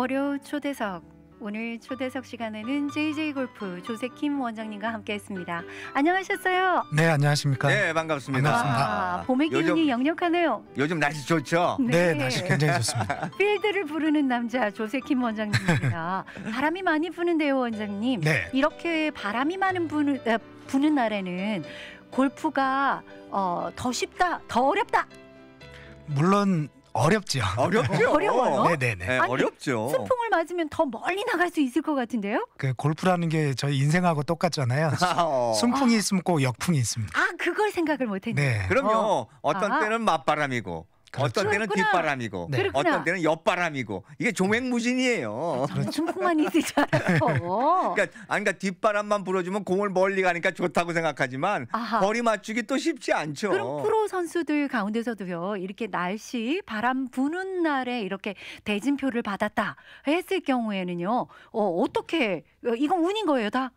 월요 초대석 오늘 초대석 시간에는 JJ 골프 조세킴 원장님과 함께했습니다. 안녕하셨어요? 네, 안녕하십니까? 네, 반갑습니다. 반갑습니다. 아, 봄의 기운이 요즘, 역력하네요. 요즘 날씨 좋죠? 네, 네 날씨 굉장히 좋습니다. 필드를 부르는 남자 조세킴 원장님입니다. 바람이 많이 부는데요, 원장님. 네. 이렇게 바람이 많은 부는, 에, 부는 날에는 골프가 어, 더 쉽다, 더 어렵다. 물론 어렵죠. 어렵죠. 어려워요? 네네네. 네, 아 어렵죠. 순풍을 맞으면 더 멀리 나갈 수 있을 것 같은데요? 그 골프라는 게 저희 인생하고 똑같잖아요. 아, 어. 순풍이 있으면 꼭 역풍이 있습니다. 아, 그걸 생각을 못 했네요. 네. 그럼요. 어. 떤 아. 때는 맞바람이고 그렇죠. 어떤 때는 그렇구나. 뒷바람이고 네. 그렇구나. 어떤 때는 옆바람이고 이게 종횡무진이에요. 저는 춤뿐만 지 않아요. 그러니까 아니 그러니까 뒷바람만 불어주면 공을 멀리 가니까 좋다고 생각하지만 아하. 거리 맞추기 또 쉽지 않죠. 그럼 프로 선수들 가운데서도요 이렇게 날씨 바람 부는 날에 이렇게 대진표를 받았다 했을 경우에는요 어, 어떻게 어, 이건 운인 거예요 다?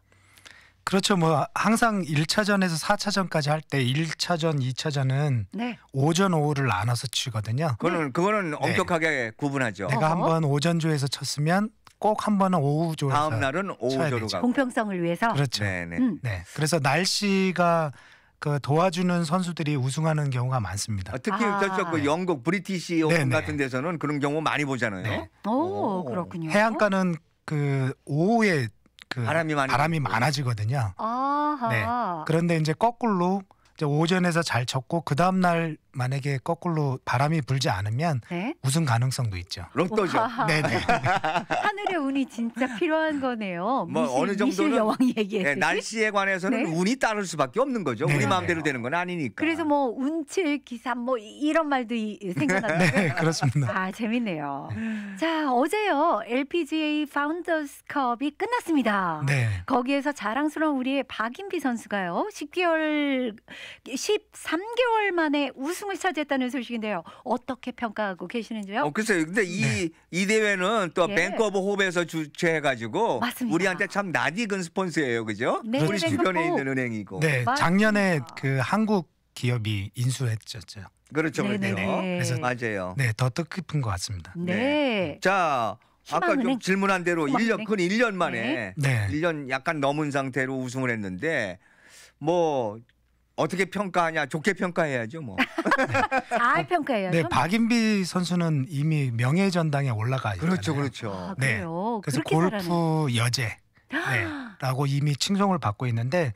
그렇죠. 뭐 항상 1차전에서 4차전까지 할 때 1차전, 2차전은 네. 오전 오후를 나눠서 치거든요. 그거는 네. 그거는 네. 엄격하게 구분하죠. 내가 어허. 한번 오전 조에서 쳤으면 꼭 한 번은 오후 조에서 다음 날은 쳐야 오후조로 되죠. 가고. 공평성을 위해서. 그렇죠. 네, 네. 음. 네. 그래서 날씨가 그 도와주는 선수들이 우승하는 경우가 많습니다. 아, 특히 아. 저쪽 그 영국 브리티시 오픈 네, 네. 같은 데서는 그런 경우 많이 보잖아요. 네. 오, 그렇군요. 해안가는 그 오후에 그 바람이 많이 바람이 많아지거든요. 아하. 네. 그런데 이제 거꾸로 오전에서 잘 쳤고 그 다음 날 만약에 거꾸로 바람이 불지 않으면 네? 우승 가능성도 있죠. 롱또죠 네네. 하늘의 운이 진짜 필요한 거네요. 뭐 미실, 어느 정도는 여왕 얘기했 네, 날씨에 관해서는 네? 운이 따를 수밖에 없는 거죠. 우리 네, 네. 마음대로 되는 건 아니니까. 그래서 뭐 운칠 기사 뭐 이런 말도 생각나는 네, 그렇습니다. 아 재밌네요. 자 어제요 LPGA 파운더스컵이 끝났습니다. 네. 거기에서 자랑스러운 우리의 박인비 선수가요 10개월 13개월 만에 우승을 차지했다는 소식인데요. 어떻게 평가하고 계시는지요? 어, 글쎄요. 근데 이, 네. 이 대회는 또 예. 뱅크 오브 홉에서 주최해가지고 맞습니다. 우리한테 참 낯익은 스폰서예요. 그죠? 네, 우리 네, 주변에 있는 은행이고. 네, 맞습니다. 작년에 그 한국 기업이 인수했었죠. 그렇죠, 네, 네, 그렇죠. 그래서 맞아요. 네, 더 뜻깊은 것 같습니다. 네. 네. 자, 아까 좀 질문한 대로 1년 근 1년 만에 네. 1년 약간 넘은 상태로 우승을 했는데 뭐 어떻게 평가하냐 좋게 평가해야죠 뭐. 아평가해야 네, 박인비 선수는 이미 명예 전당에 올라가 있잖아요. 그렇죠, 그렇죠. 아, 네, 그래서 골프 잘하네. 여제 네. 라고 이미 칭송을 받고 있는데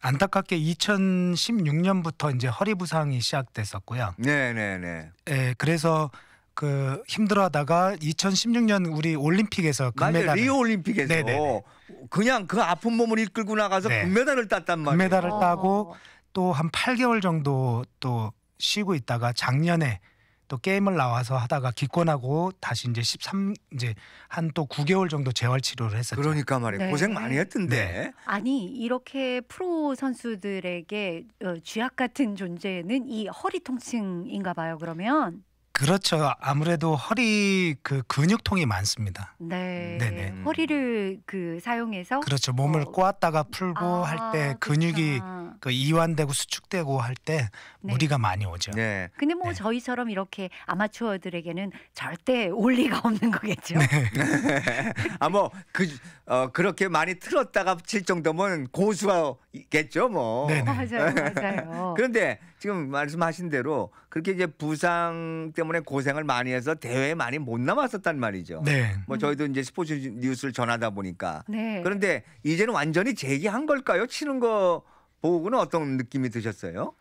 안타깝게 2016년부터 이제 허리 부상이 시작됐었고요. 네, 네, 네. 네, 그래서 그 힘들어하다가 2016년 우리 올림픽에서 금메달 리오 올림픽에서 네네네. 네, 네. 그냥 그 아픈 몸을 이끌고 나가서 네. 금메달을 땄단 말이에요. 금메달을 따고 어. 또한 8개월 정도 또 쉬고 있다가 작년에 또 게임을 나와서 하다가 기권하고 다시 이제 13 이제 한 또 9개월 정도 재활 치료를 했었죠. 그러니까 말이에요. 네. 고생 많이 했던데. 네. 아니 이렇게 프로 선수들에게 어, 쥐약 같은 존재는 이 허리 통증인가 봐요. 그러면 그렇죠. 아무래도 허리 그 근육통이 많습니다. 네. 네네. 허리를 그 사용해서 그렇죠. 몸을 어. 꼬았다가 풀고 아, 할때 근육이 그렇죠. 그 이완되고 수축되고 할때 네. 무리가 많이 오죠. 네. 근데 뭐 네. 저희처럼 이렇게 아마추어들에게는 절대 올 리가 없는 거겠죠. 네. 아뭐그 어, 그렇게 많이 틀었다가 칠 정도면 고수가 있겠죠, 뭐. 네 맞아요, 맞아요. 그런데 지금 말씀하신 대로 그렇게 이제 부상 때문에 고생을 많이 해서 대회에 많이 못 남았었단 말이죠. 네. 뭐 저희도 이제 스포츠 뉴스를 전하다 보니까. 네. 그런데 이제는 완전히 재기한 걸까요? 치는 거 보고는 어떤 느낌이 드셨어요?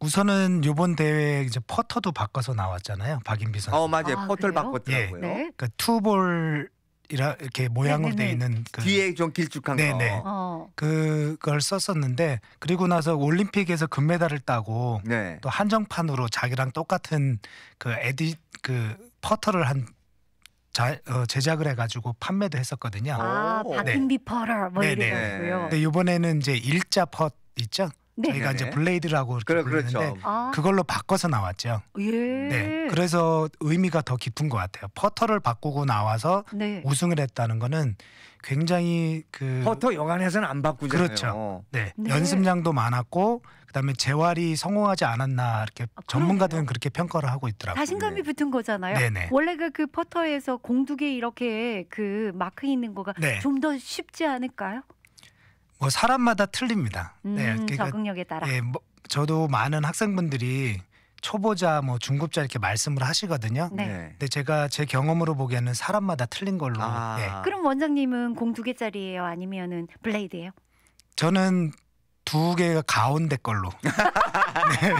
우선은 이번 대회 이제 퍼터도 바꿔서 나왔잖아요. 박인비 선수. 어 맞아요. 아, 퍼터를 바꿨더라고요. 예. 네. 그러니까 투볼 이렇게 모양으로 돼 있는 그 뒤에 좀 길쭉한 네네. 거. 어. 그걸 썼었는데 그리고 나서 올림픽에서 금메달을 따고 네. 또 한정판으로 자기랑 똑같은 그 에디 그 퍼터를 한 자, 어, 제작을 해가지고 판매도 했었거든요. 아, 바핑비 퍼터 뭐 이런 거고요. 네. 근데 이번에는 이제 일자 퍼 있죠. 네. 저희가 이제 블레이드라고 이렇게 그래, 그렇죠. 부르는데 그 아. 그걸로 바꿔서 나왔죠. 예. 네. 그래서 의미가 더 깊은 것 같아요. 퍼터를 바꾸고 나와서 네. 우승을 했다는 거는 굉장히 그 퍼터 영안에서는 안 바꾸잖아요. 그렇죠. 네. 네. 연습량도 많았고 그다음에 재활이 성공하지 않았나 이렇게 아, 전문가들은 그렇게 평가를 하고 있더라고요. 자신감이 네. 붙은 거잖아요. 네네. 원래가 그, 그 퍼터에서 공두개 이렇게 그 마크 있는 거가 네. 좀더 쉽지 않을까요? 뭐 사람마다 틀립니다. 음, 네, 그러니까, 적응력에 따라. 예, 뭐, 저도 많은 학생분들이 초보자 뭐 중급자 이렇게 말씀을 하시거든요. 네. 네. 근데 제가 제 경험으로 보기에는 사람마다 틀린 걸로. 아. 예. 그럼 원장님은 공 두 개짜리예요, 아니면은 블레이드예요? 저는 두 개가 가운데 걸로. 네.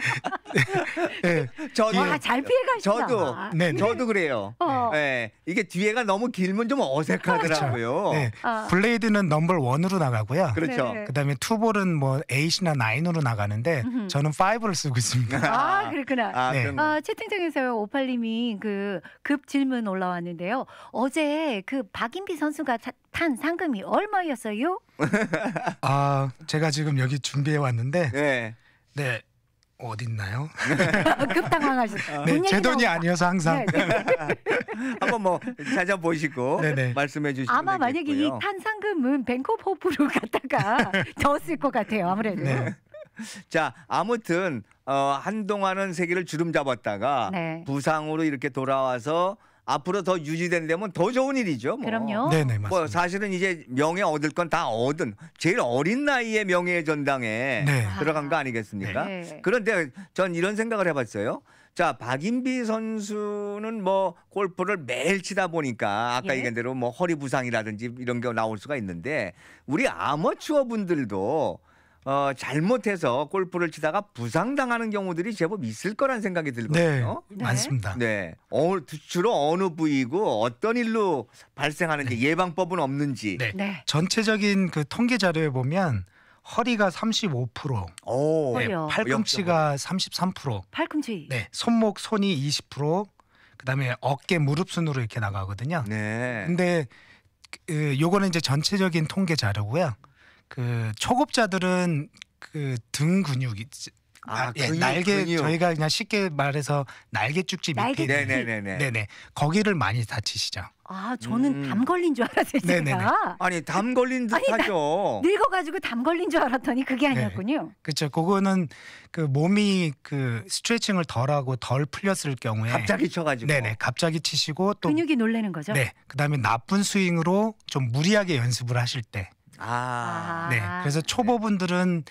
네. 저도 예. 와, 잘 피해가시다. 저도 네, 네, 저도 그래요. 어. 네. 이게 뒤에가 너무 길면 좀 어색하더라고요. 그렇죠. 네. 아. 블레이드는 넘버 원으로 나가고요. 그렇죠. 네 그다음에 투볼은 뭐에이시나 나인으로 나가는데 음흠. 저는 파이브를 쓰고 있습니다. 아, 그렇구나. 아, 네. 아, 채팅창에서 요 오팔님이 그 급 질문 올라왔는데요. 어제 그 박인비 선수가 탄 상금이 얼마였어요? 아, 제가 지금 여기 준비해 왔는데 네. 네. 어딨나요? 아, 급당황하셨어요. 네, 제 돈이 아니어서 항상. 네, 네. 한번 뭐 찾아보시고 네네. 말씀해 주시면 아마 만약에 이 탄상금은 뱅크호프로 갔다가 졌을 것 같아요. 아무래도. 네. 자 아무튼 어, 한동안은 세계를 주름 잡았다가 네. 부상으로 이렇게 돌아와서 앞으로 더 유지된다면 뭐 더 좋은 일이죠. 뭐. 그럼요. 네네 네, 맞습니다. 뭐 사실은 이제 명예 얻을 건 다 얻은 제일 어린 나이에 명예의 전당에 네. 들어간 거 아. 아니겠습니까? 네. 그런데 전 이런 생각을 해봤어요. 자 박인비 선수는 뭐 골프를 매일 치다 보니까 아까 예. 얘기한 대로 뭐 허리 부상이라든지 이런 게 나올 수가 있는데 우리 아마추어 분들도 어, 잘못해서 골프를 치다가 부상당하는 경우들이 제법 있을 거란 생각이 들거든요. 네, 네. 많습니다. 네. 어, 주로 어느 부위고 어떤 일로 발생하는지 네. 예방법은 없는지. 네. 네. 전체적인 그 통계 자료에 보면 허리가 35%, 오, 네, 팔꿈치가 33%, 팔꿈치, 네, 손목 손이 20%, 그다음에 어깨 무릎 순으로 이렇게 나가거든요. 네. 근데 그, 요거는 이제 전체적인 통계 자료고요. 그 초급자들은 그 등 근육이 아, 예, 근육, 날개 근육. 저희가 그냥 쉽게 말해서 날개 죽지 밑에 네네네네 네네 거기를 많이 다치시죠. 아 저는 음. 담 걸린 줄 알았어요 제가. 네네네. 아니 담 걸린 듯하죠. 늙어가지고 담 걸린 줄 알았더니 그게 네. 아니었군요. 네. 그렇죠. 그거는 그 몸이 그 스트레칭을 덜하고 덜 풀렸을 경우에 갑자기 쳐가지고 네네 갑자기 치시고 또 근육이 놀래는 거죠. 네 그다음에 나쁜 스윙으로 좀 무리하게 연습을 하실 때 아. 네. 아. 그래서 초보분들은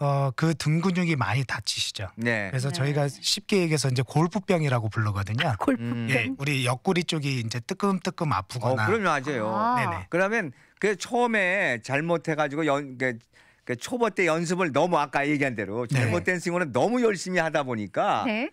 어, 그등 근육이 많이 다치시죠. 네. 그래서 네. 저희가 쉽게 얘기해서 이제 골프병이라고 부르거든요. 아, 골프병. 예, 우리 옆구리 쪽이 이제 뜨끔뜨끔 아프거나. 어, 그럼 맞아요. 아. 네네. 그러면 그 처음에 잘못해가지고 연, 그, 그 초보 때 연습을 너무 아까 얘기한 대로 네. 잘못된 스윙을 너무 열심히 하다 보니까 네.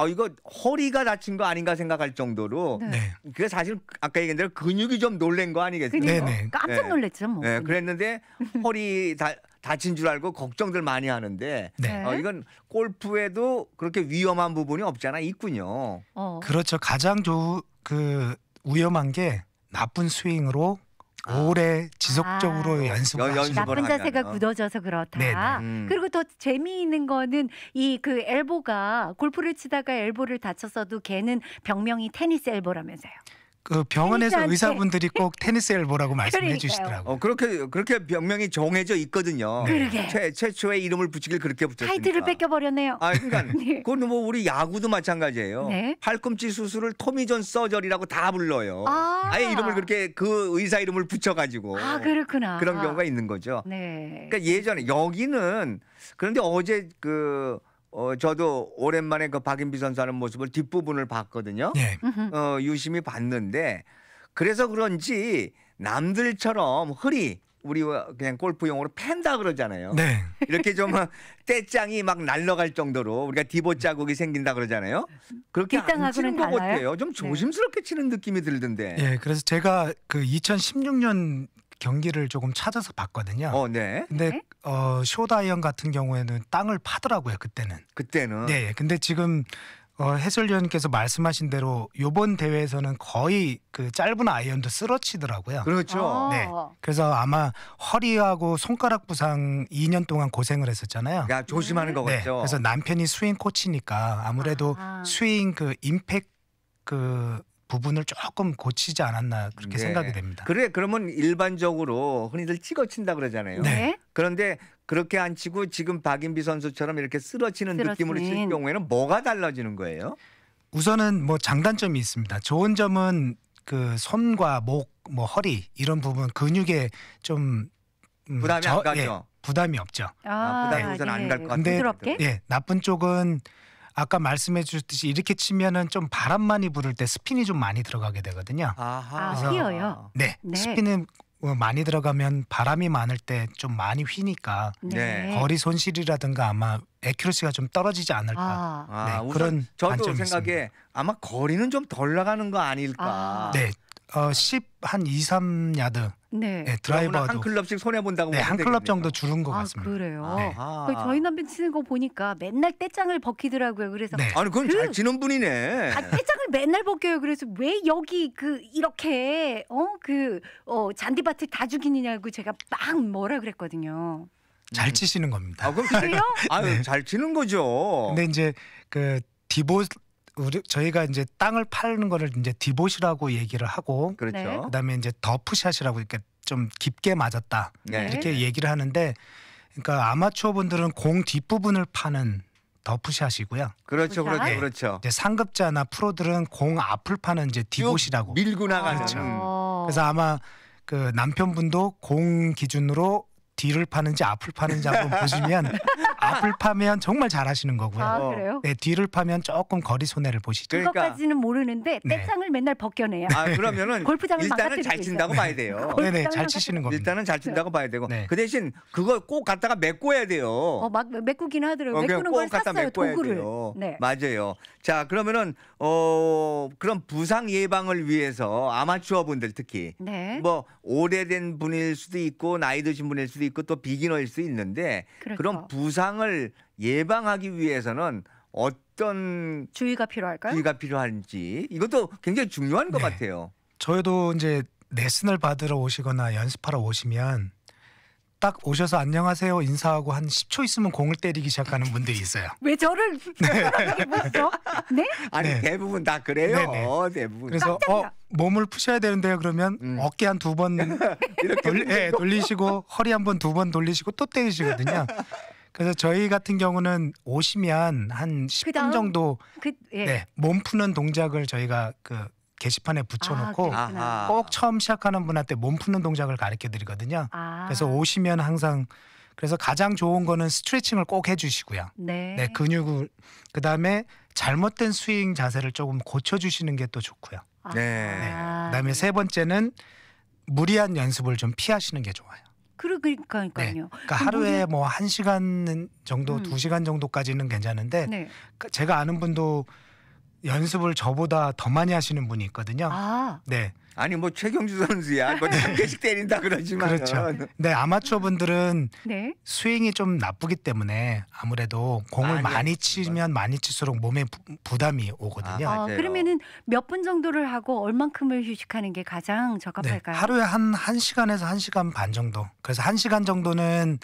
아 이거 허리가 다친 거 아닌가 생각할 정도로 네. 네. 그 사실 아까 얘기한 대로 근육이 좀 놀란 거 아니겠어요? 그러니까. 네네. 깜짝 네. 놀랐죠 뭐. 네, 네, 그랬는데 허리 다 다친 줄 알고 걱정들 많이 하는데 네. 어, 이건 골프에도 그렇게 위험한 부분이 없잖아 있군요. 어. 그렇죠. 가장 좋그 위험한 게 나쁜 스윙으로 아. 오래 지속적으로 아. 연습을 하시 연 나쁜 자세가 굳어져서 그렇다. 음. 그리고 더 재미있는 거는 이 그 엘보가 골프를 치다가 엘보를 다쳤어도 걔는 병명이 테니스 엘보라면서요. 그 병원에서 테니스한테. 의사분들이 꼭 테니스 엘보라고 말씀해 주시더라고요. 어, 그렇게 그렇게 병명이 정해져 있거든요. 그러게. 최, 최초의 이름을 붙이길 그렇게 붙였으니까. 타이틀을 뺏겨버렸네요. 아, 그러니까 네. 그건 뭐 우리 야구도 마찬가지예요. 네. 팔꿈치 수술을 토미존 서저리라고 다 불러요. 아. 예 이름을 그렇게 그 의사 이름을 붙여가지고. 아 그렇구나. 그런 경우가 있는 거죠. 네. 그러니까 예전에 여기는 그런데 어제 그 어, 저도 오랜만에 그 박인비 선수 하는 모습을 뒷부분을 봤거든요. 예. 어, 유심히 봤는데 그래서 그런지 남들처럼 허리 우리 그냥 골프용어로 팬다 그러잖아요. 네. 이렇게 좀 떼짱이 막날러갈 정도로 우리가 디보 자국이 생긴다 그러잖아요. 그렇게 안 치는 것 같아요. 좀 네. 조심스럽게 네. 치는 느낌이 들던데. 예, 그래서 제가 그 2016년 경기를 조금 찾아서 봤거든요. 어, 네. 근데 네? 어, 쇼다이언 같은 경우에는 땅을 파더라고요. 그때는. 그때는. 네. 근데 지금 어, 해설위원께서 말씀하신 대로 요번 대회에서는 거의 그 짧은 아이언도 쓰러치더라고요. 그렇죠. 아 네. 그래서 아마 허리하고 손가락 부상 2년 동안 고생을 했었잖아요. 야, 그러니까 조심하는 거 네. 같죠. 그래서 남편이 스윙 코치니까 아무래도 아 스윙 그 임팩 그 부분을 조금 고치지 않았나 그렇게 네. 생각이 됩니다. 그래 그러면 일반적으로 흔히들 찍어친다 그러잖아요. 네. 네. 그런데 그렇게 안 치고 지금 박인비 선수처럼 이렇게 쓰러치는 쓰러진. 느낌으로 칠 경우에는 뭐가 달라지는 거예요? 우선은 뭐 장단점이 있습니다. 좋은 점은 그 손과 목, 뭐 허리 이런 부분 근육에 좀 음, 부담이 저, 안 예, 가죠. 예, 부담이 없죠. 아, 아 부담이 우선 예, 안갈 예. 것같아데 부드럽게? 예, 나쁜 쪽은 아까 말씀해 주셨듯이 이렇게 치면은 좀바람많이 부를 때 스핀이 좀 많이 들어가게 되거든요. 아하. 아, 휘어요. 네, 네. 스핀은 어, 많이 들어가면 바람이 많을 때 좀 많이 휘니까 네. 네. 거리 손실이라든가 아마 에큐러시가 좀 떨어지지 않을까 아. 아 네, 아, 그런 저도 생각에 있습니다. 아마 거리는 좀 덜 나가는 거 아닐까. 아. 네, 어, 10한 2, 3야드 네. 네 드라이버 한 클럽씩 손해 본다고 네, 한 클럽 정도 줄은 것 아, 같습니다. 그래요. 네. 아. 저희 남편 치는 거 보니까 맨날 떼짱을 벗기더라고요. 그래서 네. 아니 그건 그, 잘 치는 분이네. 아, 떼짱을 맨날 벗겨요. 그래서 왜 여기 그 이렇게 어그 어, 잔디밭을 다 죽이느냐고 제가 막 뭐라 그랬거든요. 잘 치시는 겁니다. 아, 그럼 잘요? 아잘 네. 치는 거죠. 근데 이제 그 디보 우리 저희가 이제 땅을 파는 거를 이제 디봇이라고 얘기를 하고 그렇죠. 네. 그다음에 이제 더프샷이라고 이렇게 좀 깊게 맞았다 네. 이렇게 얘기를 하는데 그러니까 아마추어 분들은 공 뒷부분을 파는 더프샷이고요. 그렇죠, 그렇죠, 그렇죠. 이제 상급자나 프로들은 공 앞을 파는 이제 디봇이라고 밀고 나가는. 그렇죠. 어. 그래서 아마 그 남편분도 공 기준으로 뒤를 파는지 앞을 파는지 한번 보시면 앞을 파면 정말 잘하시는 거고요. 아, 그래요? 네, 뒤를 파면 조금 거리 손해를 보시죠. 그러니까 그것까지는 모르는데 떼창을 네. 맨날 벗겨내요. 아, 그러면은 골프장 일단은 잘 친다고 봐야 돼요. 네네, 잘 치시는 겁니다. 일단은 잘 친다고 봐야 되고 네. 그 대신 그걸 꼭 갖다가 메꿔야 돼요. 어, 막 메꾸긴 하더라고요. 어, 메꾸는 걸 샀어요, 도구를. 돼요. 네. 맞아요. 자, 그러면은 어, 그럼 부상 예방을 위해서 아마추어 분들 특히 네. 뭐 오래된 분일 수도 있고 나이 드신 분일 수도 있고 있고 또 비기너일 수 있는데 그렇죠. 그런 부상을 예방하기 위해서는 어떤 주의가 필요할까요? 주의가 필요한지 이것도 굉장히 중요한 것 네. 같아요. 저희도 이제 레슨을 받으러 오시거나 연습하러 오시면 딱 오셔서 안녕하세요 인사하고 한 10초 있으면 공을 때리기 시작하는 분들이 있어요. 왜 저를 네. 네? 아니 네. 대부분 다 그래요. 네네. 네. 대부분. 그래서 어, 몸을 푸셔야 되는데요. 그러면 음. 어깨 한 두번 돌리, 네, 돌리시고 허리 한 번 두 번 돌리시고 또 때리시거든요. 그래서 저희 같은 경우는 오시면 한 10분 그다음? 정도 그, 예. 네, 몸 푸는 동작을 저희가 그 게시판에 붙여놓고 아, 꼭 처음 시작하는 분한테 몸 푸는 동작을 가르쳐 드리거든요. 아. 그래서 오시면 항상 그래서 가장 좋은 거는 스트레칭을 꼭 해주시고요. 네. 네 근육을 그 다음에 잘못된 스윙 자세를 조금 고쳐주시는 게 또 좋고요. 아. 네. 네. 그다음에 네. 세 번째는 무리한 연습을 좀 피하시는 게 좋아요. 그러니까요. 네. 그러니까 하루에 뭐한 시간 정도, 음. 두 시간 정도까지는 괜찮은데 네. 그 제가 아는 분도 연습을 저보다 더 많이 하시는 분이 있거든요. 아. 네. 아니 뭐 최경주 선수야. 뭐참 개씩 네. 때린다 그러지만. 그렇죠. 네 아마추어 분들은 네. 스윙이 좀 나쁘기 때문에 아무래도 공을 많이, 많이 치면 많이 칠수록 몸에 부, 담이 오거든요. 아, 어, 그러면은 몇 분 정도를 하고 얼만큼을 휴식하는 게 가장 네. 적합할까요? 네, 하루에 한1 시간에서 1 시간 반 정도. 그래서 1 시간 정도는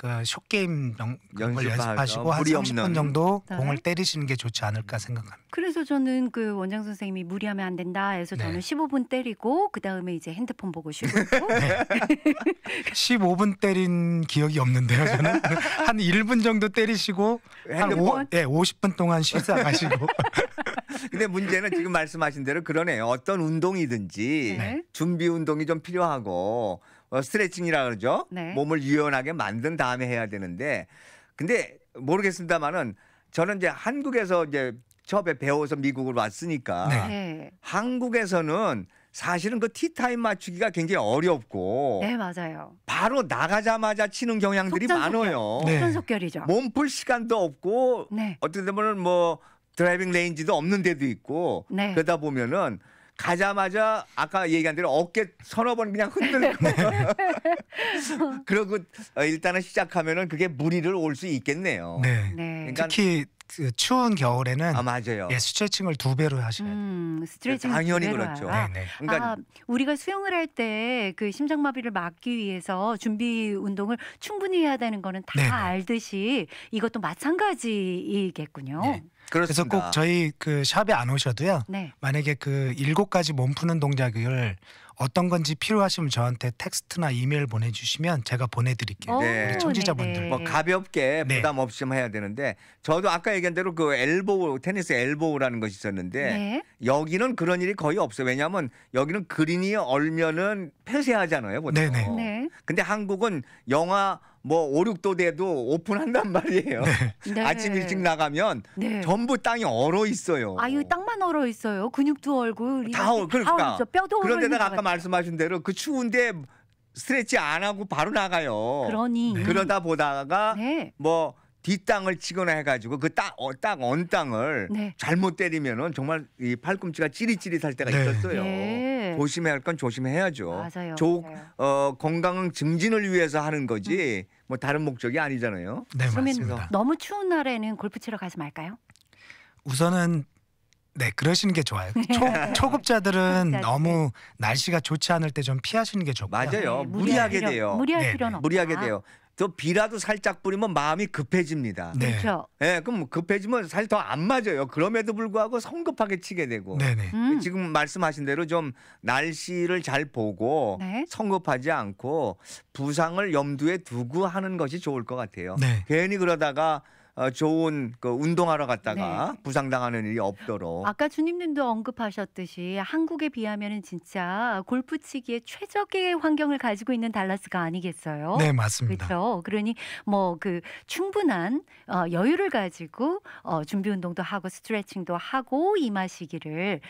그 숏게임 명, 연습 연습하시고 한 30분 정도 네. 공을 때리시는 게 좋지 않을까 생각합니다. 그래서 저는 그 원장 선생님이 무리하면 안 된다 해서 네. 저는 15분 때리고 그 다음에 이제 핸드폰 보고 쉬고 네. 15분 때린 기억이 없는데요. 저는 한 1분 정도 때리시고 한 오, 예, 50분 동안 쉬다 가시고 근데 문제는 지금 말씀하신 대로 그러네요. 어떤 운동이든지 네. 준비 운동이 좀 필요하고 어, 스트레칭이라 그러죠. 네. 몸을 유연하게 만든 다음에 해야 되는데 근데 모르겠습니다만은 저는 이제 한국에서 이제 처음에 배워서 미국을 왔으니까 네. 한국에서는 사실은 그 티타임 맞추기가 굉장히 어렵고 네 맞아요. 바로 나가자마자 치는 경향들이 속전속결. 많아요. 속전속결이죠. 몸풀 시간도 없고 네. 어떻게 보면 뭐 드라이빙 레인지도 없는 데도 있고 네. 그러다 보면은 가자마자 아까 얘기한 대로 어깨 서너 번 그냥 흔들고 그러고 어, 일단은 시작하면은 그게 무리를 올 수 있겠네요. 네. 네. 그러니까 특히 그 추운 겨울에는 아 맞아요. 예, 스트레칭을 두 배로 하셔야 돼요. 음, 네, 스트레칭 당연히 그렇죠. 네네. 네. 그러니까 아, 우리가 수영을 할 때 그 심장마비를 막기 위해서 준비 운동을 충분히 해야 되는 거는 다 네네. 네. 알듯이 이것도 마찬가지이겠군요. 네. 그래서 꼭 저희 그 샵에 안 오셔도요. 네. 만약에 그 일곱 가지 몸 푸는 동작을 어떤 건지 필요하시면 저한테 텍스트나 이메일 보내주시면 제가 보내드릴게요. 네. 우리 청취자분들. 뭐 가볍게 네. 부담 없이 해야 되는데 저도 아까 얘기한 대로 그 엘보우 테니스 엘보우라는 것이 있었는데 네. 여기는 그런 일이 거의 없어요. 왜냐하면 여기는 그린이 얼면은 폐쇄하잖아요. 보통. 네네. 네. 네. 근데 한국은 영하 뭐오륙도 돼도 오픈한단 말이에요. 네. 네. 아침 일찍 나가면 네. 전부 땅이 얼어 있어요. 아유 땅만 얼어 있어요. 근육도 얼고 다 얼, 그러니까. 다 뼈도 그런데다가 아까 같아요. 말씀하신 대로 그 추운데 스트레치 안 하고 바로 나가요. 그러니 네. 그러다 보다가 네. 뭐 뒷땅을 치거나 해가지고 그땅 어, 땅, 언 땅을 네. 잘못 때리면은 정말 이 팔꿈치가 찌릿찌릿할 때가 있었어요. 네. 조심해야 할 건 조심해야죠. 맞아요. 조, 맞아요. 어, 건강 증진을 위해서 하는 거지 음. 뭐 다른 목적이 아니잖아요. 네, 맞습니다. 너무 추운 날에는 골프 치러 가지 말까요? 우선은 네 그러시는 게 좋아요. 네. 초, 초급자들은 너무 날씨가 좋지 않을 때 좀 피하시는 게 좋고요. 맞아요. 네, 무리하게 돼요. 무리할 네, 필요는 네. 없다. 무리하게 돼요. 또 비라도 살짝 뿌리면 마음이 급해집니다. 네. 그렇죠. 네, 그럼 급해지면 사실 더 안 맞아요. 그럼에도 불구하고 성급하게 치게 되고. 네네. 음. 지금 말씀하신 대로 좀 날씨를 잘 보고 네. 성급하지 않고 부상을 염두에 두고 하는 것이 좋을 것 같아요. 네. 괜히 그러다가 어, 좋은 그 운동하러 갔다가 네. 부상당하는 일이 없도록. 아까 주님님도 언급하셨듯이 한국에 비하면 진짜 골프 치기에 최적의 환경을 가지고 있는 달라스가 아니겠어요? 네, 맞습니다. 그렇죠. 그러니 뭐 그 충분한 어, 여유를 가지고 어, 준비 운동도 하고 스트레칭도 하고 임하시기를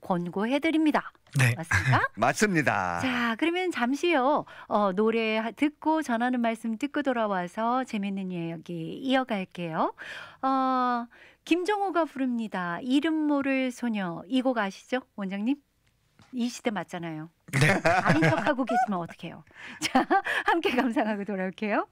권고해드립니다. 네. 맞습니까? 맞습니다. 자, 그러면 잠시요. 어, 노래 듣고 전하는 말씀 듣고 돌아와서 재밌는 이야기 이어갈게요. 어, 김정호가 부릅니다. 이름 모를 소녀. 이 곡 아시죠? 원장님? 이 시대 맞잖아요. 네. 아닌 척하고 계시면 어떡해요. 자, 함께 감상하고 돌아올게요.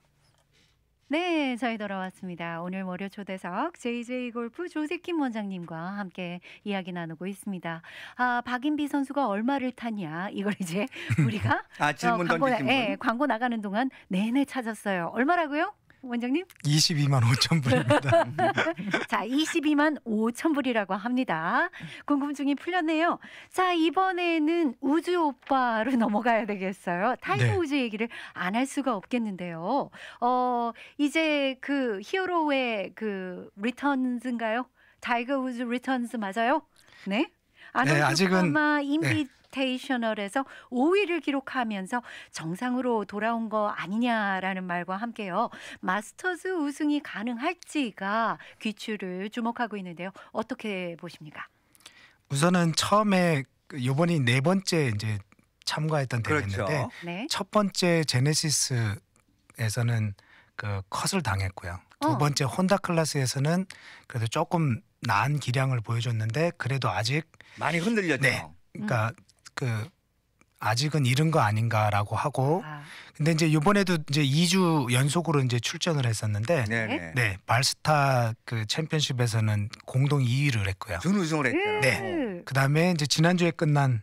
네, 저희 돌아왔습니다. 오늘 월요 초대석 JJ 골프 조세킴 원장님과 함께 이야기 나누고 있습니다. 아, 박인비 선수가 얼마를 타냐 이걸 이제 우리가 아, 어, 질문 어, 광고, 던지신 예, 분. 예, 광고 나가는 동안 내내 찾았어요. 얼마라고요? 원장님? 22만 5천 불입니다. 자, 22만 5천 불이라고 합니다. 궁금증이 풀렸네요. 자, 이번에는 우주 오빠로 넘어가야 되겠어요. 타임 네. 우주 얘기를 안 할 수가 없겠는데요. 어, 이제 그 히어로의 그 리턴즈인가요? 다이거 우즈 리턴즈 맞아요? 네? 아 네, 아직은 아마 임비 네. 인터테이셔널에서 5위를 기록하면서 정상으로 돌아온 거 아니냐라는 말과 함께요. 마스터즈 우승이 가능할지가 귀추를 주목하고 있는데요. 어떻게 보십니까? 우선은 처음에 그 요번이 네 번째 이제 참가했던 대회인데 그렇죠. 네. 첫 번째 제네시스에서는 그 컷을 당했고요. 두 어. 번째 혼다 클래스에서는 그래도 조금 나 기량을 보여줬는데 그래도 아직 많이 흔들렸죠. 네. 그러니까 음. 그 아직은 이른 거 아닌가라고 하고 아. 근데 이제 요번에도 이제 2주 연속으로 이제 출전을 했었는데 네네. 네. 네? 네 발스타 그 챔피언십에서는 공동 2위를 했고요. 준우승을 음. 했죠. 네. 그다음에 이제 지난주에 끝난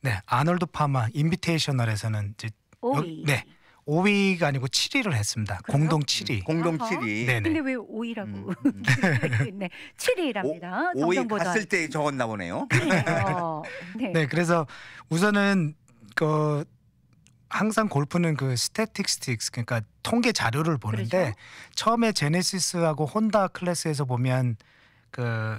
네 아놀드 파마 인비테이셔널에서는 이제 여, 네 5위가 아니고 7위를 했습니다. 그래요? 공동 7위. 음, 공동 아 7위. 네네. 근데 왜 5위라고? 음. 네, 7위랍니다. 5위 갔을 때 적었나 보네 그래요. 네. 네, 그래서 우선은 그 항상 골프는 그 스태틱스틱스 그러니까 통계 자료를 보는데 그렇죠? 처음에 제네시스하고 혼다 클래스에서 보면 그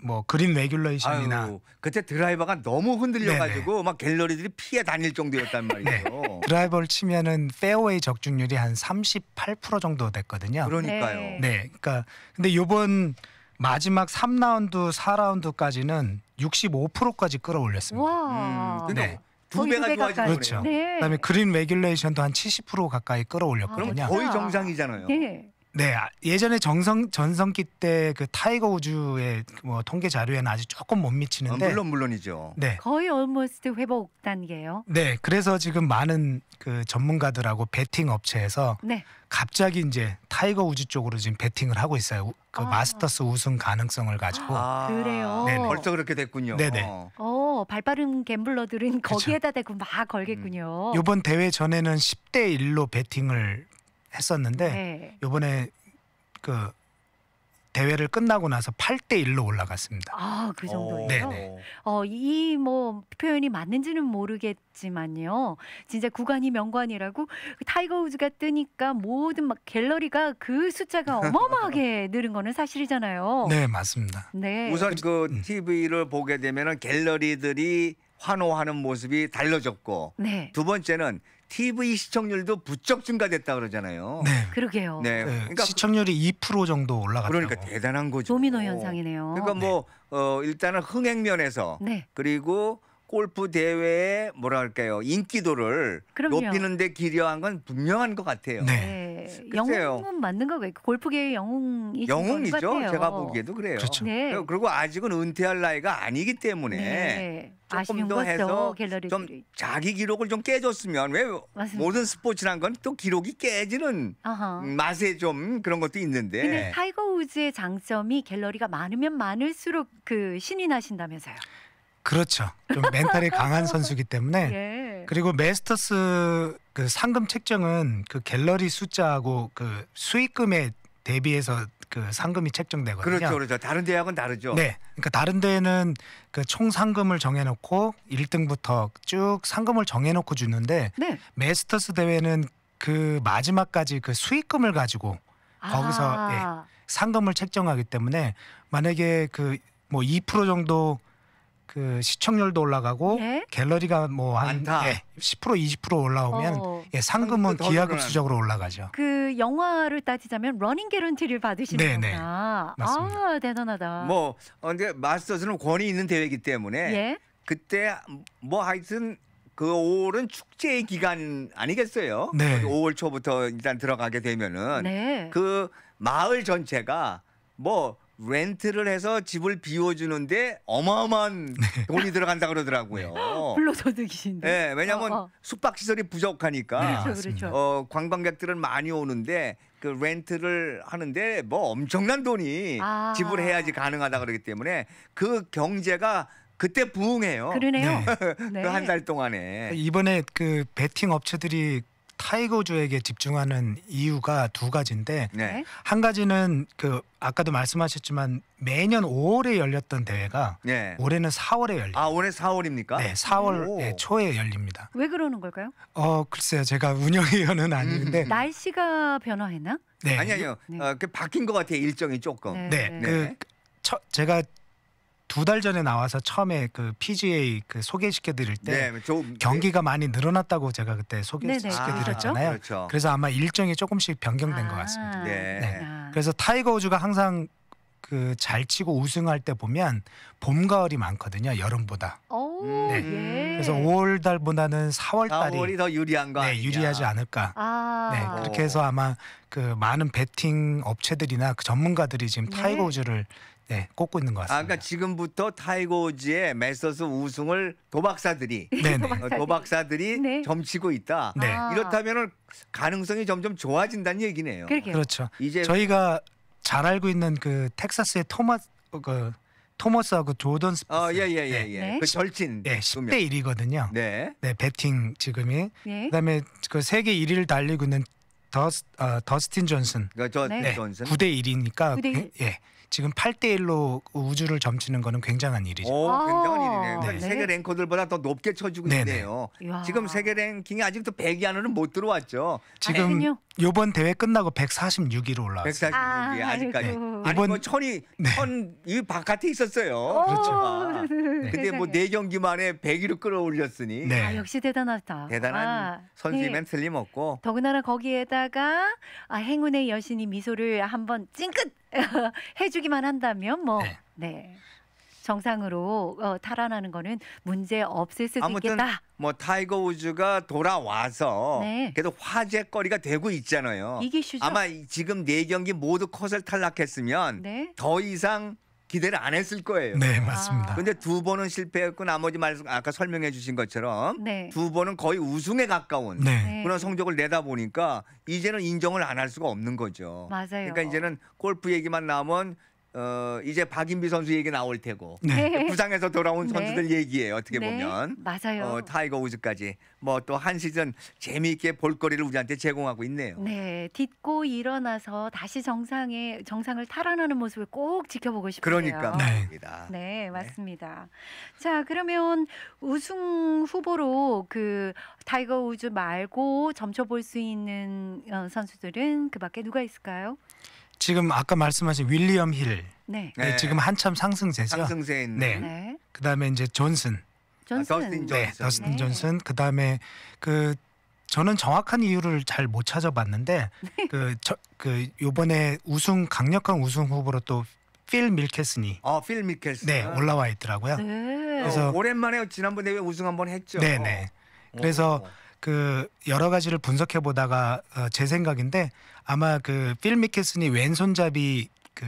뭐 그린 레귤레이션이나 아유, 그때 드라이버가 너무 흔들려가지고 네네. 막 갤러리들이 피해 다닐 정도였단 말이에요. 네. 드라이버를 치면은 페어웨이 적중률이 한 38% 정도 됐거든요. 그러니까요. 네. 네. 그러니까 근데 요번 마지막 3라운드, 4라운드까지는 65%까지 끌어올렸습니다. 와. 음, 근데 네. 두 배가 좋아지고 그렇죠. 네. 그다음에 그린 레귤레이션도 한 70% 가까이 끌어올렸거든요. 아, 거의 정상이잖아요. 네. 네 아, 예전에 정성 전성기 때 그 타이거 우즈의 뭐 통계 자료에는 아직 조금 못 미치는데 아, 물론 물론이죠. 네 거의 얼머스트 회복 단계요네 그래서 지금 많은 그 전문가들하고 베팅 업체에서 네. 갑자기 이제 타이거 우즈 쪽으로 지금 베팅을 하고 있어요. 그 아. 마스터스 우승 가능성을 가지고 아. 그래요. 네네. 네. 벌써 그렇게 됐군요. 네네. 어, 어 발빠른 갬블러들은 거기에다 대고 막 걸겠군요. 음. 이번 대회 전에는 10대 1로 베팅을 했었는데 네. 요번에 그 대회를 끝나고 나서 8대 1로 올라갔습니다. 아, 그 어, 정도예요? 네. 어, 이 뭐 표현이 맞는지는 모르겠지만요. 진짜 구간이 명관이라고 타이거 우즈가 뜨니까 모든 막 갤러리가 그 숫자가 어마어마하게 늘은 거는 사실이잖아요. 네, 맞습니다. 네. 우선 그 TV를 보게 되면은 갤러리들이 환호하는 모습이 달라졌고 네. 두 번째는 TV 시청률도 부쩍 증가됐다 그러잖아요. 네. 그러게요. 네. 네. 그러니까 그 시청률이 2% 정도 올라갔다고. 그러니까 대단한 거죠. 도미노 현상이네요. 그러니까 뭐 네. 어, 일단은 흥행 면에서 네. 그리고 골프 대회의 뭐랄까요 인기도를 그럼요. 높이는데 기여한 건 분명한 것 같아요. 네. 네. 글쎄요. 영웅은 맞는 거 같고 그 골프계의 영웅이 영웅이죠. 제가 보기에도 그래요. 그렇죠. 네. 그리고 아직은 은퇴할 나이가 아니기 때문에 네. 조금 더 해서 갤러리들이. 좀 자기 기록을 좀 깨줬으면 왜 맞습니다. 모든 스포츠란 건 또 기록이 깨지는 아하. 맛에 좀 그런 것도 근데 있데 타이거 우즈의 장점이 갤러리가 많으면 많을수록 그 신이 나신다면서요. 그렇죠. 좀 멘탈이 강한 선수기 때문에 예. 그리고 메스터스 그 상금 책정은 그 갤러리 숫자하고 그 수익금에 대비해서 그 상금이 책정되거든요. 그렇죠, 그렇죠. 다른 대학은 다르죠. 네, 그러니까 다른 데는 그 총 상금을 정해놓고 1등부터 쭉 상금을 정해놓고 주는데 네. 메스터스 대회는 그 마지막까지 그 수익금을 가지고 아. 거기서 예, 상금을 책정하기 때문에 만약에 그 뭐 2% 정도 그 시청률도 올라가고 예? 갤러리가 뭐한 예, 10% 20% 올라오면 어. 예, 상금은 기하급수적으로 올라가죠. 그 영화를 따지자면 러닝 개런티를 받으시는 네, 네. 거구나. 맞아 대단하다. 뭐 근데 어, 마스터스는 권위 있는 대회이기 때문에 예? 그때 뭐 하여튼 그 5월은 축제 기간 아니겠어요? 네. 5월 그 초부터 일단 들어가게 되면은 네. 그 마을 전체가 뭐 렌트를 해서 집을 비워주는데 어마어마한 네. 돈이 들어간다 그러더라고요. 네. 불로소득이신데. 네, 왜냐하면 어, 어. 숙박 시설이 부족하니까. 네, 그렇죠, 그렇죠. 어, 관광객들은 많이 오는데 그 렌트를 하는데 뭐 엄청난 돈이 아. 지불해야지 가능하다 그러기 때문에 그 경제가 그때 부흥해요. 그러네요. 그 네. 그한달 동안에. 이번에 그 베팅 업체들이 타이거즈에게 집중하는 이유가 두 가지인데 네. 네. 한 가지는 그 아까도 말씀하셨지만 매년 5월에 열렸던 대회가 네. 올해는 4월에 열립니다. 아 올해 4월입니까? 네, 4월 예, 초에 열립니다. 왜 그러는 걸까요? 어 글쎄요, 제가 운영위원은 아닌데 음. 날씨가 변화했나? 네, 아니 아니요, 네. 어, 그 바뀐 것 같아요 일정이 조금. 네, 네, 네. 그, 처, 제가 두달 전에 나와서 처음에 그 PGA 그 소개시켜 드릴 때 네, 좀- 뭐 경기가 네. 많이 늘어났다고 제가 그때 소개시켜 드렸잖아요. 네, 네. 아, 그렇죠. 그렇죠. 그래서 아마 일정이 조금씩 변경된 것 같습니다. 아, 네. 네. 그래서 타이거 우즈가 항상 그잘 치고 우승할 때 보면 봄 가을이 많거든요 여름보다. 오, 네. 예. 그래서 5월 달보다는 4월 달이 4월이 더 유리한 거 네, 유리하지 않을까. 아. 네, 그렇게 해서 아마 그 많은 베팅 업체들이나 그 전문가들이 지금 네. 타이거 우즈를 네, 꼽고 있는 것 같습니다. 아, 그러니까 지금부터 타이거즈의 메서스 우승을 도박사들이 어, 도박사들이 네. 점치고 있다. 네. 아. 이렇다면 가능성이 점점 좋아진다는 얘기네요. 그러게요. 그렇죠. 이제 저희가 잘 알고 있는 그 텍사스의 토마스 그 토머스하고 조던 스피스. 어, 예, 예, 예, 예. 네. 그 절친. 네, 예, 10대 1위거든요. 네. 네, 배팅 지금이. 네. 그다음에 그 세계 1위를 달리고 있는 더스, 어, 더스틴 존슨. 그 저, 네. 존슨. 9대 1위니까 9대 1. 예. 지금 8대 1로 우주를 점치는 거는 굉장한 일이죠. 오, 아, 굉장한 일이네요. 그러니까 네. 세계 랭커들보다 더 높게 쳐주고 네네. 있네요. 이야. 지금 세계 랭킹이 아직도 100위 안으로는 못 들어왔죠. 지금 아, 요번 대회 끝나고 146위로 올라왔어요. 146위 아, 직까지 이번 뭐 천이 네. 천이 바깥에 있었어요. 그렇죠. 아, 근데 뭐네 경기만에 100위로 끌어올렸으니. 네. 아, 역시 대단하다. 대단한 아, 선수임엔 틀림없고. 더구나 거기에다가 아, 행운의 여신이 미소를 한번 찡긋 해주기만 한다면 뭐 네. 네. 정상으로 어, 탈환하는 거는 문제 없을 수도 아무튼 있겠다. 뭐 타이거 우즈가 돌아와서 네. 계속 화제거리가 되고 있잖아요. 이기슈죠? 아마 지금 네 경기 모두 컷을 탈락했으면 네. 더 이상 기대를 안 했을 거예요. 네, 맞습니다. 아. 근데 두 번은 실패했고 나머지 말 아까 설명해 주신 것처럼 네. 두 번은 거의 우승에 가까운 네. 네. 그런 성적을 내다 보니까 이제는 인정을 안 할 수가 없는 거죠. 맞아요. 그러니까 이제는 골프 얘기만 나오면 어, 이제 박인비 선수 얘기 나올 테고 네. 부상에서 돌아온 네. 선수들 네. 얘기예요. 어떻게 네. 보면 맞아요. 어, 타이거 우즈까지 뭐 또 한 시즌 재미있게 볼거리를 우리한테 제공하고 있네요. 네, 딛고 일어나서 다시 정상에 정상을 탈환하는 모습을 꼭 지켜보고 싶어요. 그러니까 네. 말 네, 네, 맞습니다. 자, 그러면 우승 후보로 그 타이거 우즈 말고 점쳐 볼수 있는 어, 선수들은 그밖에 누가 있을까요? 지금 아까 말씀하신 윌리엄 힐. 네. 네. 네. 지금 한참 상승세죠. 상승세 있는. 네. 네. 그다음에 이제 존슨. 존슨. 아, 더스틴 네, 존슨. 네, 더 존슨. 그다음에 그 저는 정확한 이유를 잘 못 찾아봤는데 네. 그 저그 그 요번에 우승 강력한 우승 후보로 또 필 밀케슨이 어, 필 밀케슨. 네, 올라와 있더라고요. 그래서 어, 오랜만에 지난번에 우승 한번 했죠. 네, 네. 어. 그래서 오. 어. 그 여러 가지를 분석해 보다가 어, 제 생각인데 아마 그 필미케슨이 왼손잡이 그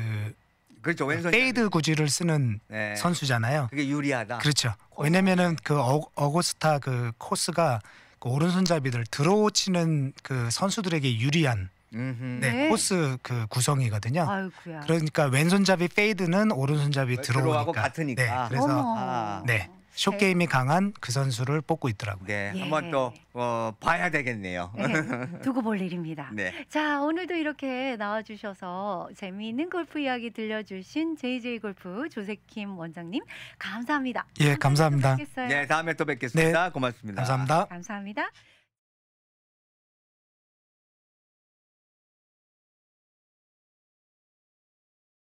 그렇죠 그 왼손 페이드 구질을 쓰는 네. 선수잖아요. 그게 유리하다. 그렇죠. 코스. 왜냐면은 그 어, 어고스타 그 코스가 그 오른손잡이들 들어오 치는 그 선수들에게 유리한 네, 네. 코스 그 구성이거든요. 아이고야. 그러니까 왼손잡이 페이드는 오른손잡이 들어오니까 같으니까. 네, 그래서 아. 네. 쇼게임이 네. 강한 그 선수를 뽑고 있더라고요. 네, 예. 한번 또 어, 봐야 되겠네요. 네, 두고 볼 일입니다. 네. 자, 오늘도 이렇게 나와주셔서 재미있는 골프 이야기 들려주신 JJ 골프 조세킴 원장님 감사합니다. 예, 감사합니다. 네, 다음에 또 뵙겠습니다. 네. 고맙습니다. 감사합니다. 감사합니다.